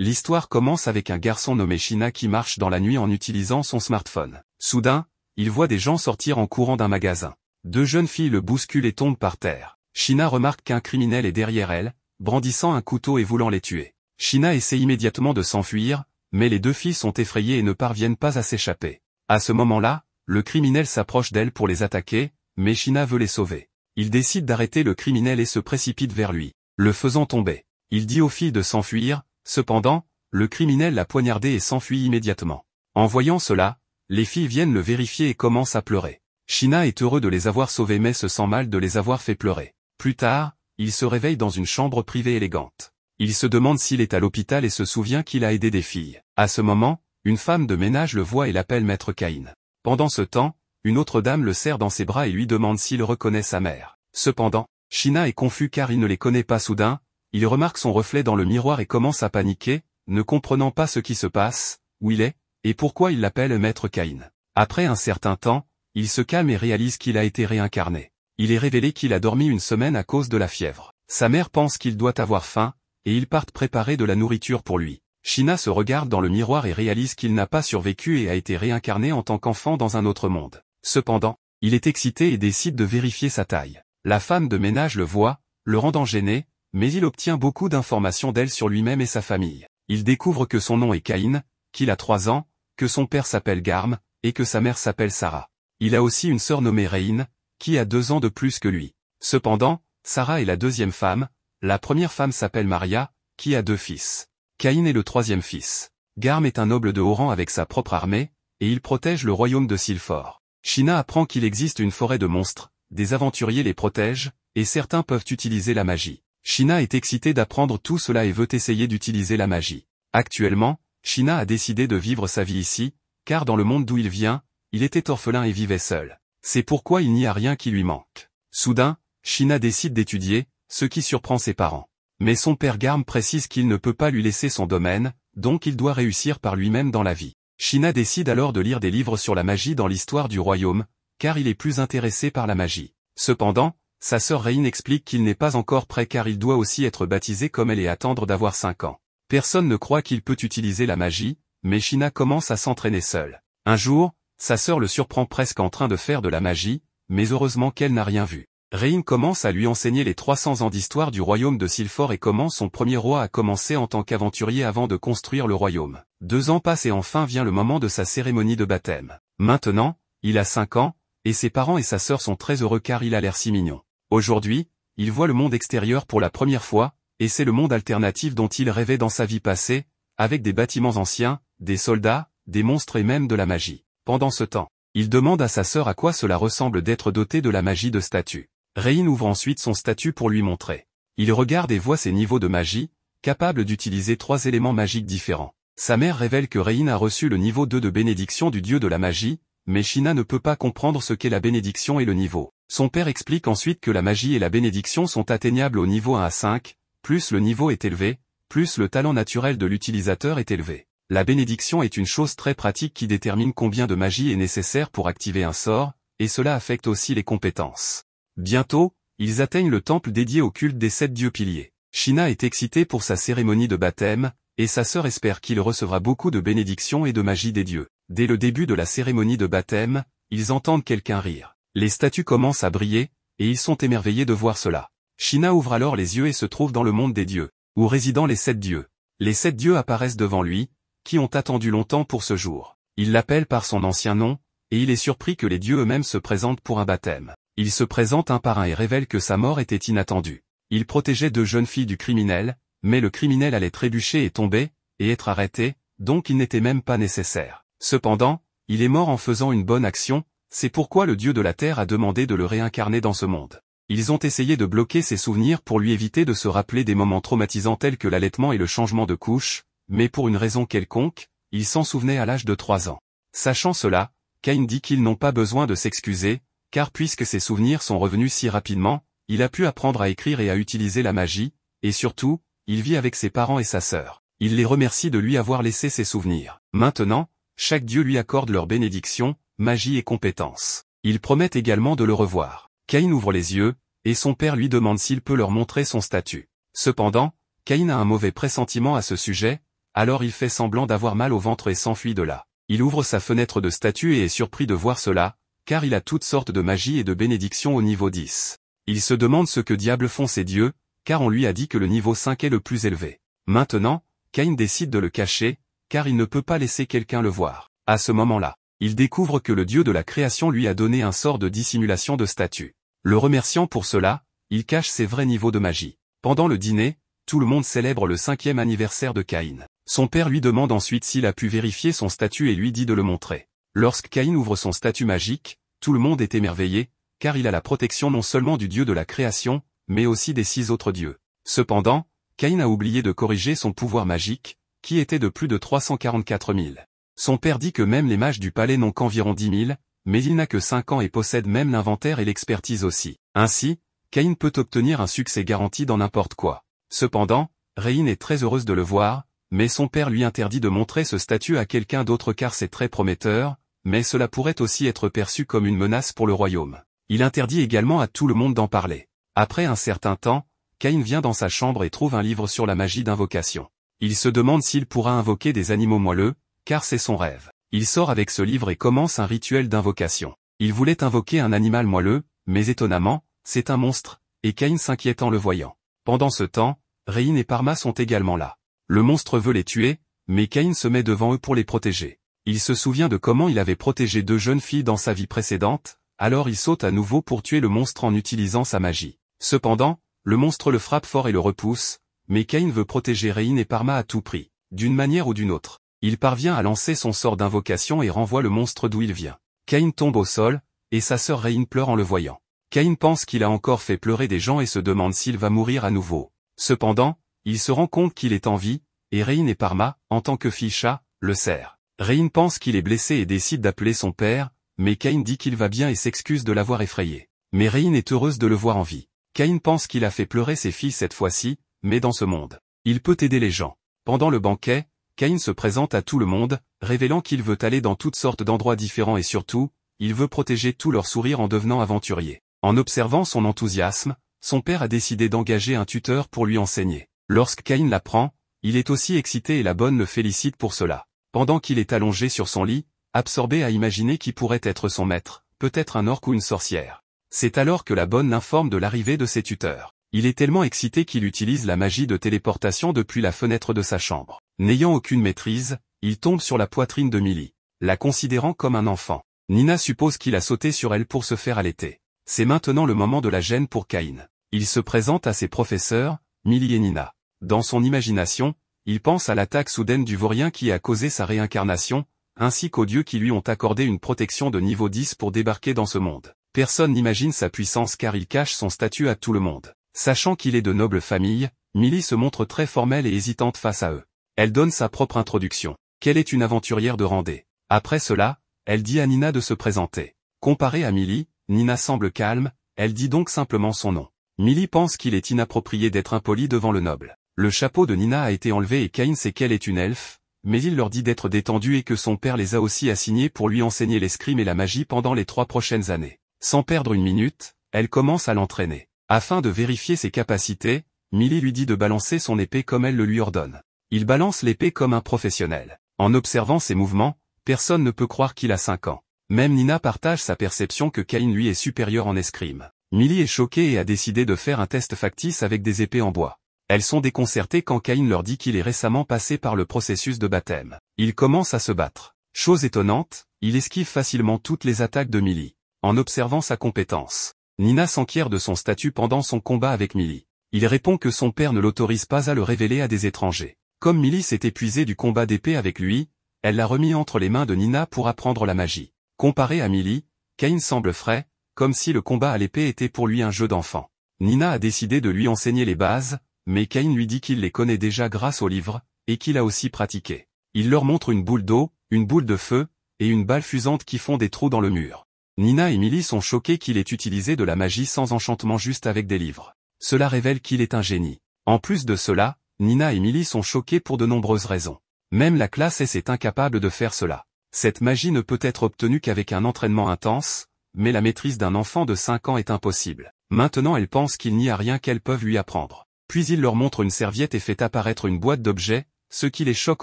L'histoire commence avec un garçon nommé Shina qui marche dans la nuit en utilisant son smartphone. Soudain, il voit des gens sortir en courant d'un magasin. Deux jeunes filles le bousculent et tombent par terre. Shina remarque qu'un criminel est derrière elle, brandissant un couteau et voulant les tuer. Shina essaie immédiatement de s'enfuir, mais les deux filles sont effrayées et ne parviennent pas à s'échapper. À ce moment-là, le criminel s'approche d'elles pour les attaquer, mais Shina veut les sauver. Il décide d'arrêter le criminel et se précipite vers lui, le faisant tomber. Il dit aux filles de s'enfuir, Cependant, le criminel l'a poignardé et s'enfuit immédiatement. En voyant cela, les filles viennent le vérifier et commencent à pleurer. Shina est heureux de les avoir sauvées mais se sent mal de les avoir fait pleurer. Plus tard, il se réveille dans une chambre privée élégante. Il se demande s'il est à l'hôpital et se souvient qu'il a aidé des filles. À ce moment, une femme de ménage le voit et l'appelle Maître Caïn. Pendant ce temps, une autre dame le serre dans ses bras et lui demande s'il reconnaît sa mère. Cependant, Shina est confus car il ne les connaît pas soudain, il remarque son reflet dans le miroir et commence à paniquer, ne comprenant pas ce qui se passe, où il est, et pourquoi il l'appelle Maître Caïn. Après un certain temps, il se calme et réalise qu'il a été réincarné. Il est révélé qu'il a dormi une semaine à cause de la fièvre. Sa mère pense qu'il doit avoir faim, et ils partent préparer de la nourriture pour lui. Shina se regarde dans le miroir et réalise qu'il n'a pas survécu et a été réincarné en tant qu'enfant dans un autre monde. Cependant, il est excité et décide de vérifier sa taille. La femme de ménage le voit, le rendant gêné, mais il obtient beaucoup d'informations d'elle sur lui-même et sa famille. Il découvre que son nom est Caïn, qu'il a trois ans, que son père s'appelle Garm, et que sa mère s'appelle Sarah. Il a aussi une sœur nommée Reine, qui a deux ans de plus que lui. Cependant, Sarah est la deuxième femme, la première femme s'appelle Maria, qui a deux fils. Caïn est le troisième fils. Garm est un noble de haut rang avec sa propre armée, et il protège le royaume de Silfor. China apprend qu'il existe une forêt de monstres, des aventuriers les protègent, et certains peuvent utiliser la magie. China est excité d'apprendre tout cela et veut essayer d'utiliser la magie. Actuellement, China a décidé de vivre sa vie ici, car dans le monde d'où il vient, il était orphelin et vivait seul. C'est pourquoi il n'y a rien qui lui manque. Soudain, China décide d'étudier, ce qui surprend ses parents. Mais son père Garm précise qu'il ne peut pas lui laisser son domaine, donc il doit réussir par lui-même dans la vie. China décide alors de lire des livres sur la magie dans l'histoire du royaume, car il est plus intéressé par la magie. Cependant, sa sœur Rain explique qu'il n'est pas encore prêt car il doit aussi être baptisé comme elle et attendre d'avoir 5 ans. Personne ne croit qu'il peut utiliser la magie, mais Shina commence à s'entraîner seule. Un jour, sa sœur le surprend presque en train de faire de la magie, mais heureusement qu'elle n'a rien vu. Rain commence à lui enseigner les 300 ans d'histoire du royaume de Silfort et comment son premier roi a commencé en tant qu'aventurier avant de construire le royaume. Deux ans passent et enfin vient le moment de sa cérémonie de baptême. Maintenant, il a 5 ans, et ses parents et sa sœur sont très heureux car il a l'air si mignon. Aujourd'hui, il voit le monde extérieur pour la première fois, et c'est le monde alternatif dont il rêvait dans sa vie passée, avec des bâtiments anciens, des soldats, des monstres et même de la magie. Pendant ce temps, il demande à sa sœur à quoi cela ressemble d'être doté de la magie de statue. Rain ouvre ensuite son statut pour lui montrer. Il regarde et voit ses niveaux de magie, capables d'utiliser trois éléments magiques différents. Sa mère révèle que Rain a reçu le niveau 2 de bénédiction du dieu de la magie, mais Shina ne peut pas comprendre ce qu'est la bénédiction et le niveau. Son père explique ensuite que la magie et la bénédiction sont atteignables au niveau 1 à 5, plus le niveau est élevé, plus le talent naturel de l'utilisateur est élevé. La bénédiction est une chose très pratique qui détermine combien de magie est nécessaire pour activer un sort, et cela affecte aussi les compétences. Bientôt, ils atteignent le temple dédié au culte des sept dieux piliers. Shina est excité pour sa cérémonie de baptême, et sa sœur espère qu'il recevra beaucoup de bénédictions et de magie des dieux. Dès le début de la cérémonie de baptême, ils entendent quelqu'un rire. Les statues commencent à briller, et ils sont émerveillés de voir cela. Shina ouvre alors les yeux et se trouve dans le monde des dieux, où résident les sept dieux. Les sept dieux apparaissent devant lui, qui ont attendu longtemps pour ce jour. Il l'appelle par son ancien nom, et il est surpris que les dieux eux-mêmes se présentent pour un baptême. Il se présente un par un et révèle que sa mort était inattendue. Il protégeait deux jeunes filles du criminel, mais le criminel allait trébucher et tomber, et être arrêté, donc il n'était même pas nécessaire. Cependant, il est mort en faisant une bonne action, c'est pourquoi le dieu de la terre a demandé de le réincarner dans ce monde. Ils ont essayé de bloquer ses souvenirs pour lui éviter de se rappeler des moments traumatisants tels que l'allaitement et le changement de couche, mais pour une raison quelconque, il s'en souvenait à l'âge de 3 ans. Sachant cela, Cain dit qu'ils n'ont pas besoin de s'excuser, car puisque ses souvenirs sont revenus si rapidement, il a pu apprendre à écrire et à utiliser la magie, et surtout, il vit avec ses parents et sa sœur. Il les remercie de lui avoir laissé ses souvenirs. Maintenant, chaque dieu lui accorde leur bénédiction, magie et compétence. Ils promettent également de le revoir. Cain ouvre les yeux, et son père lui demande s'il peut leur montrer son statut. Cependant, Caïn a un mauvais pressentiment à ce sujet, alors il fait semblant d'avoir mal au ventre et s'enfuit de là. Il ouvre sa fenêtre de statue et est surpris de voir cela, car il a toutes sortes de magie et de bénédictions au niveau 10. Il se demande ce que diable font ces dieux, car on lui a dit que le niveau 5 est le plus élevé. Maintenant, Cain décide de le cacher, car il ne peut pas laisser quelqu'un le voir. À ce moment-là, il découvre que le dieu de la création lui a donné un sort de dissimulation de statue. Le remerciant pour cela, il cache ses vrais niveaux de magie. Pendant le dîner, tout le monde célèbre le cinquième anniversaire de Caïn. Son père lui demande ensuite s'il a pu vérifier son statut et lui dit de le montrer. Lorsque Caïn ouvre son statut magique, tout le monde est émerveillé, car il a la protection non seulement du dieu de la création, mais aussi des six autres dieux. Cependant, Caïn a oublié de corriger son pouvoir magique, qui était de plus de 344 000. Son père dit que même les mages du palais n'ont qu'environ 10 000, mais il n'a que 5 ans et possède même l'inventaire et l'expertise aussi. Ainsi, Cain peut obtenir un succès garanti dans n'importe quoi. Cependant, Reine est très heureuse de le voir, mais son père lui interdit de montrer ce statut à quelqu'un d'autre car c'est très prometteur, mais cela pourrait aussi être perçu comme une menace pour le royaume. Il interdit également à tout le monde d'en parler. Après un certain temps, Cain vient dans sa chambre et trouve un livre sur la magie d'invocation. Il se demande s'il pourra invoquer des animaux moelleux, car c'est son rêve. Il sort avec ce livre et commence un rituel d'invocation. Il voulait invoquer un animal moelleux, mais étonnamment, c'est un monstre, et Cain s'inquiète en le voyant. Pendant ce temps, Rein et Parma sont également là. Le monstre veut les tuer, mais Cain se met devant eux pour les protéger. Il se souvient de comment il avait protégé deux jeunes filles dans sa vie précédente, alors il saute à nouveau pour tuer le monstre en utilisant sa magie. Cependant, le monstre le frappe fort et le repousse, mais Cain veut protéger Rein et Parma à tout prix. D'une manière ou d'une autre, il parvient à lancer son sort d'invocation et renvoie le monstre d'où il vient. Cain tombe au sol, et sa sœur Rein pleure en le voyant. Cain pense qu'il a encore fait pleurer des gens et se demande s'il va mourir à nouveau. Cependant, il se rend compte qu'il est en vie, et Rein et Parma, en tant que fille chat, le serrent. Rein pense qu'il est blessé et décide d'appeler son père, mais Cain dit qu'il va bien et s'excuse de l'avoir effrayé. Mais Rein est heureuse de le voir en vie. Cain pense qu'il a fait pleurer ses filles cette fois-ci, mais dans ce monde. Il peut aider les gens. Pendant le banquet, Cain se présente à tout le monde, révélant qu'il veut aller dans toutes sortes d'endroits différents et surtout, il veut protéger tous leurs sourires en devenant aventurier. En observant son enthousiasme, son père a décidé d'engager un tuteur pour lui enseigner. Lorsque Cain l'apprend, il est aussi excité et la bonne le félicite pour cela. Pendant qu'il est allongé sur son lit, absorbé à imaginer qui pourrait être son maître, peut-être un orque ou une sorcière. C'est alors que la bonne l'informe de l'arrivée de ses tuteurs. Il est tellement excité qu'il utilise la magie de téléportation depuis la fenêtre de sa chambre. N'ayant aucune maîtrise, il tombe sur la poitrine de Millie, la considérant comme un enfant. Nina suppose qu'il a sauté sur elle pour se faire allaiter. C'est maintenant le moment de la gêne pour Caïn. Il se présente à ses professeurs, Millie et Nina. Dans son imagination, il pense à l'attaque soudaine du vaurien qui a causé sa réincarnation, ainsi qu'aux dieux qui lui ont accordé une protection de niveau 10 pour débarquer dans ce monde. Personne n'imagine sa puissance car il cache son statut à tout le monde. Sachant qu'il est de noble famille, Millie se montre très formelle et hésitante face à eux. Elle donne sa propre introduction. Qu'elle est une aventurière de rendez. Après cela, elle dit à Nina de se présenter. Comparée à Millie, Nina semble calme, elle dit donc simplement son nom. Millie pense qu'il est inapproprié d'être impoli devant le noble. Le chapeau de Nina a été enlevé et Cain sait qu'elle est une elfe, mais il leur dit d'être détendus et que son père les a aussi assignés pour lui enseigner l'escrime et la magie pendant les trois prochaines années. Sans perdre une minute, elle commence à l'entraîner. Afin de vérifier ses capacités, Millie lui dit de balancer son épée comme elle le lui ordonne. Il balance l'épée comme un professionnel. En observant ses mouvements, personne ne peut croire qu'il a 5 ans. Même Nina partage sa perception que Cain lui est supérieur en escrime. Millie est choquée et a décidé de faire un test factice avec des épées en bois. Elles sont déconcertées quand Cain leur dit qu'il est récemment passé par le processus de baptême. Il commence à se battre. Chose étonnante, il esquive facilement toutes les attaques de Millie. En observant sa compétence, Nina s'enquiert de son statut pendant son combat avec Millie. Il répond que son père ne l'autorise pas à le révéler à des étrangers. Comme Millie s'est épuisée du combat d'épée avec lui, elle l'a remis entre les mains de Nina pour apprendre la magie. Comparé à Millie, Kane semble frais, comme si le combat à l'épée était pour lui un jeu d'enfant. Nina a décidé de lui enseigner les bases, mais Kane lui dit qu'il les connaît déjà grâce au livre, et qu'il a aussi pratiqué. Il leur montre une boule d'eau, une boule de feu, et une balle fusante qui font des trous dans le mur. Nina et Millie sont choquées qu'il ait utilisé de la magie sans enchantement juste avec des livres. Cela révèle qu'il est un génie. En plus de cela, Nina et Millie sont choquées pour de nombreuses raisons. Même la classe S est incapable de faire cela. Cette magie ne peut être obtenue qu'avec un entraînement intense, mais la maîtrise d'un enfant de 5 ans est impossible. Maintenant elle pense qu'il n'y a rien qu'elles peuvent lui apprendre. Puis il leur montre une serviette et fait apparaître une boîte d'objets, ce qui les choque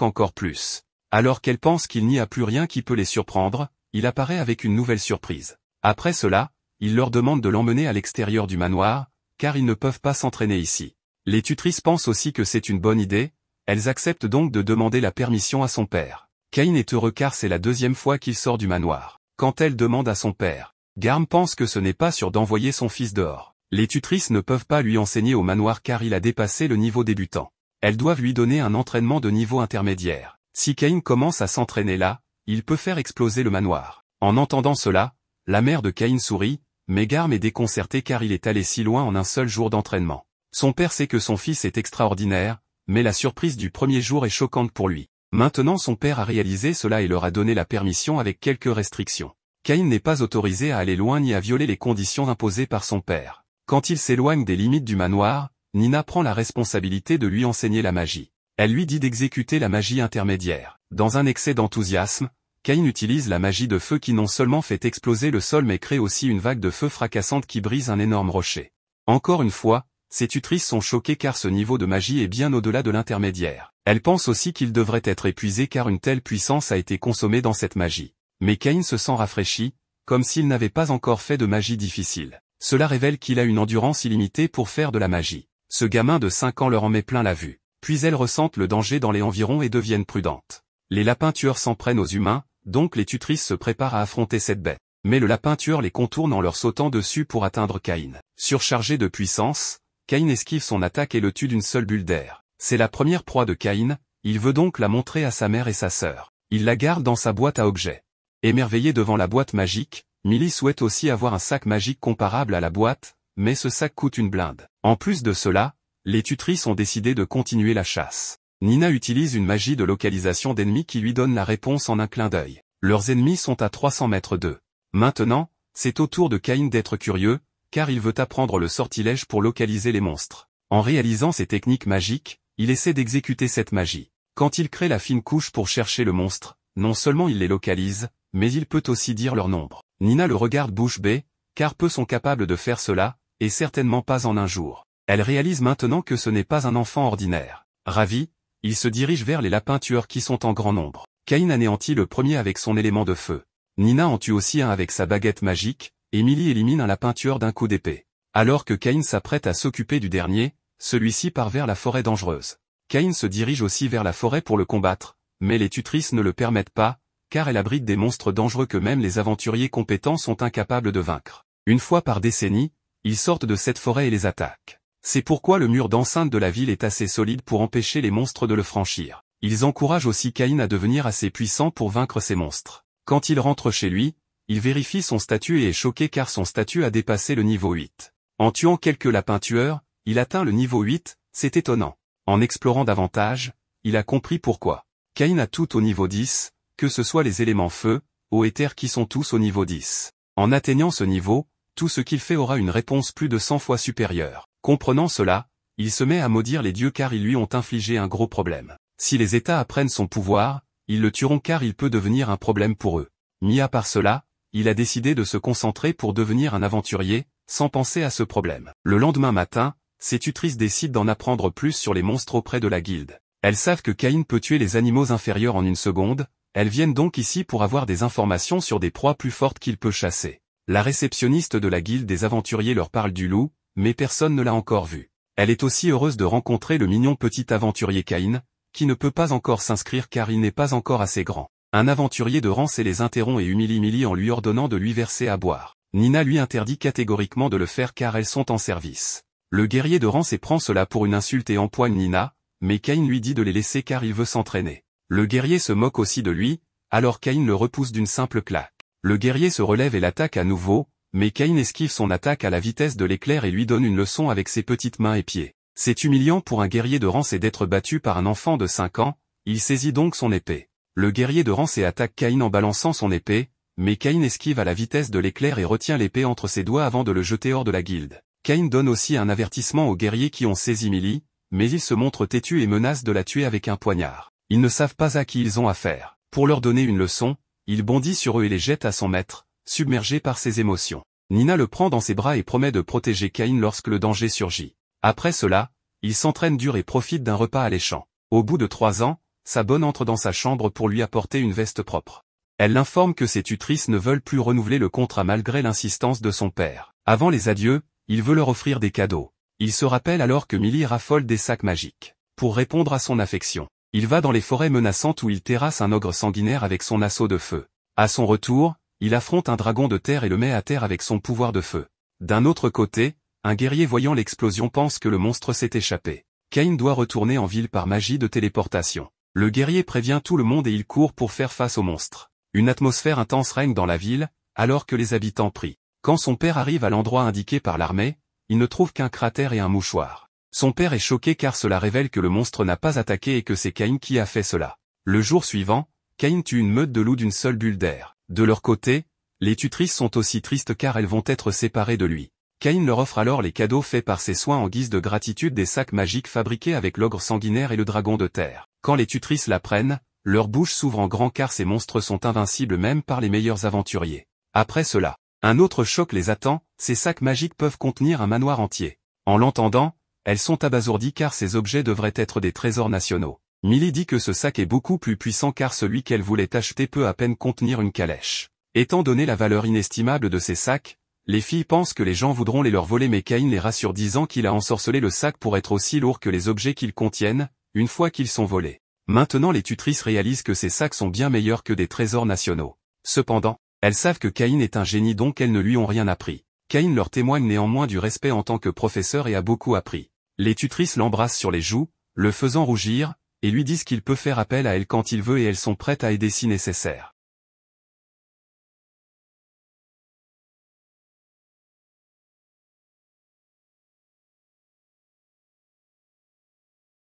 encore plus. Alors qu'elles pensent qu'il n'y a plus rien qui peut les surprendre, il apparaît avec une nouvelle surprise. Après cela, il leur demande de l'emmener à l'extérieur du manoir, car ils ne peuvent pas s'entraîner ici. Les tutrices pensent aussi que c'est une bonne idée, elles acceptent donc de demander la permission à son père. Cain est heureux car c'est la deuxième fois qu'il sort du manoir. Quand elle demande à son père, Garm pense que ce n'est pas sûr d'envoyer son fils dehors. Les tutrices ne peuvent pas lui enseigner au manoir car il a dépassé le niveau débutant. Elles doivent lui donner un entraînement de niveau intermédiaire. Si Cain commence à s'entraîner là, il peut faire exploser le manoir. En entendant cela, la mère de Caïn sourit, mais Garme est déconcertée car il est allé si loin en un seul jour d'entraînement. Son père sait que son fils est extraordinaire, mais la surprise du premier jour est choquante pour lui. Maintenant son père a réalisé cela et leur a donné la permission avec quelques restrictions. Caïn n'est pas autorisé à aller loin ni à violer les conditions imposées par son père. Quand il s'éloigne des limites du manoir, Nina prend la responsabilité de lui enseigner la magie. Elle lui dit d'exécuter la magie intermédiaire. Dans un excès d'enthousiasme, Cain utilise la magie de feu qui non seulement fait exploser le sol mais crée aussi une vague de feu fracassante qui brise un énorme rocher. Encore une fois, ses tutrices sont choquées car ce niveau de magie est bien au-delà de l'intermédiaire. Elles pensent aussi qu'il devrait être épuisé car une telle puissance a été consommée dans cette magie. Mais Cain se sent rafraîchi, comme s'il n'avait pas encore fait de magie difficile. Cela révèle qu'il a une endurance illimitée pour faire de la magie. Ce gamin de 5 ans leur en met plein la vue. Puis elles ressentent le danger dans les environs et deviennent prudentes. Les lapins tueurs s'en prennent aux humains, donc les tutrices se préparent à affronter cette bête. Mais le lapin tueur les contourne en leur sautant dessus pour atteindre Caïn. Surchargé de puissance, Cain esquive son attaque et le tue d'une seule bulle d'air. C'est la première proie de Caïn, il veut donc la montrer à sa mère et sa sœur. Il la garde dans sa boîte à objets. Émerveillé devant la boîte magique, Millie souhaite aussi avoir un sac magique comparable à la boîte, mais ce sac coûte une blinde. En plus de cela, les tutrices ont décidé de continuer la chasse. Nina utilise une magie de localisation d'ennemis qui lui donne la réponse en un clin d'œil. Leurs ennemis sont à 300 mètres d'eux. Maintenant, c'est au tour de Cain d'être curieux, car il veut apprendre le sortilège pour localiser les monstres. En réalisant ces techniques magiques, il essaie d'exécuter cette magie. Quand il crée la fine couche pour chercher le monstre, non seulement il les localise, mais il peut aussi dire leur nombre. Nina le regarde bouche bée, car peu sont capables de faire cela, et certainement pas en un jour. Elle réalise maintenant que ce n'est pas un enfant ordinaire. Ravi, il se dirige vers les lapins tueurs qui sont en grand nombre. Cain anéantit le premier avec son élément de feu. Nina en tue aussi un avec sa baguette magique, Emily élimine un lapin tueur d'un coup d'épée. Alors que Cain s'apprête à s'occuper du dernier, celui-ci part vers la forêt dangereuse. Cain se dirige aussi vers la forêt pour le combattre, mais les tutrices ne le permettent pas, car elle abrite des monstres dangereux que même les aventuriers compétents sont incapables de vaincre. Une fois par décennie, ils sortent de cette forêt et les attaquent. C'est pourquoi le mur d'enceinte de la ville est assez solide pour empêcher les monstres de le franchir. Ils encouragent aussi Caïn à devenir assez puissant pour vaincre ces monstres. Quand il rentre chez lui, il vérifie son statut et est choqué car son statut a dépassé le niveau 8. En tuant quelques lapins tueurs, il atteint le niveau 8, c'est étonnant. En explorant davantage, il a compris pourquoi. Caïn a tout au niveau 10, que ce soit les éléments feu, eau et terre qui sont tous au niveau 10. En atteignant ce niveau, tout ce qu'il fait aura une réponse plus de 100 fois supérieure. Comprenant cela, il se met à maudire les dieux car ils lui ont infligé un gros problème. Si les États apprennent son pouvoir, ils le tueront car il peut devenir un problème pour eux. Mis à part cela, il a décidé de se concentrer pour devenir un aventurier, sans penser à ce problème. Le lendemain matin, ses tutrices décident d'en apprendre plus sur les monstres auprès de la guilde. Elles savent que Caïn peut tuer les animaux inférieurs en une seconde, elles viennent donc ici pour avoir des informations sur des proies plus fortes qu'il peut chasser. La réceptionniste de la guilde des aventuriers leur parle du loup, mais personne ne l'a encore vue. Elle est aussi heureuse de rencontrer le mignon petit aventurier Caïn, qui ne peut pas encore s'inscrire car il n'est pas encore assez grand. Un aventurier de rance et les interrompt et humilie Millie en lui ordonnant de lui verser à boire. Nina lui interdit catégoriquement de le faire car elles sont en service. Le guerrier de rance et prend cela pour une insulte et empoigne Nina, mais Cain lui dit de les laisser car il veut s'entraîner. Le guerrier se moque aussi de lui, alors Cain le repousse d'une simple claque. Le guerrier se relève et l'attaque à nouveau, mais Kane esquive son attaque à la vitesse de l'éclair et lui donne une leçon avec ses petites mains et pieds. C'est humiliant pour un guerrier de rance et d'être battu par un enfant de 5 ans, il saisit donc son épée. Le guerrier de rance et attaque Cain en balançant son épée, mais Cain esquive à la vitesse de l'éclair et retient l'épée entre ses doigts avant de le jeter hors de la guilde. Cain donne aussi un avertissement aux guerriers qui ont saisi Millie, mais ils se montrent têtus et menacent de la tuer avec un poignard. Ils ne savent pas à qui ils ont affaire. Pour leur donner une leçon, il bondit sur eux et les jette à son maître, submergé par ses émotions, Nina le prend dans ses bras et promet de protéger Cain lorsque le danger surgit. Après cela, il s'entraîne dur et profite d'un repas alléchant. Au bout de trois ans, sa bonne entre dans sa chambre pour lui apporter une veste propre. Elle l'informe que ses tutrices ne veulent plus renouveler le contrat malgré l'insistance de son père. Avant les adieux, il veut leur offrir des cadeaux. Il se rappelle alors que Millie raffole des sacs magiques. Pour répondre à son affection, il va dans les forêts menaçantes où il terrasse un ogre sanguinaire avec son assaut de feu. À son retour, il affronte un dragon de terre et le met à terre avec son pouvoir de feu. D'un autre côté, un guerrier voyant l'explosion pense que le monstre s'est échappé. Cain doit retourner en ville par magie de téléportation. Le guerrier prévient tout le monde et il court pour faire face au monstre. Une atmosphère intense règne dans la ville, alors que les habitants prient. Quand son père arrive à l'endroit indiqué par l'armée, il ne trouve qu'un cratère et un mouchoir. Son père est choqué car cela révèle que le monstre n'a pas attaqué et que c'est Cain qui a fait cela. Le jour suivant, Cain tue une meute de loups d'une seule bulle d'air. De leur côté, les tutrices sont aussi tristes car elles vont être séparées de lui. Cain leur offre alors les cadeaux faits par ses soins en guise de gratitude des sacs magiques fabriqués avec l'ogre sanguinaire et le dragon de terre. Quand les tutrices la prennent, leur bouche s'ouvre en grand car ces monstres sont invincibles même par les meilleurs aventuriers. Après cela, un autre choc les attend, ces sacs magiques peuvent contenir un manoir entier. En l'entendant, elles sont abasourdies car ces objets devraient être des trésors nationaux. Millie dit que ce sac est beaucoup plus puissant car celui qu'elle voulait acheter peut à peine contenir une calèche. Étant donné la valeur inestimable de ces sacs, les filles pensent que les gens voudront les leur voler mais Cain les rassure disant qu'il a ensorcelé le sac pour être aussi lourd que les objets qu'ils contiennent, une fois qu'ils sont volés. Maintenant les tutrices réalisent que ces sacs sont bien meilleurs que des trésors nationaux. Cependant, elles savent que Cain est un génie donc elles ne lui ont rien appris. Cain leur témoigne néanmoins du respect en tant que professeur et a beaucoup appris. Les tutrices l'embrassent sur les joues, le faisant rougir, et lui disent qu'il peut faire appel à elle quand il veut et elles sont prêtes à aider si nécessaire.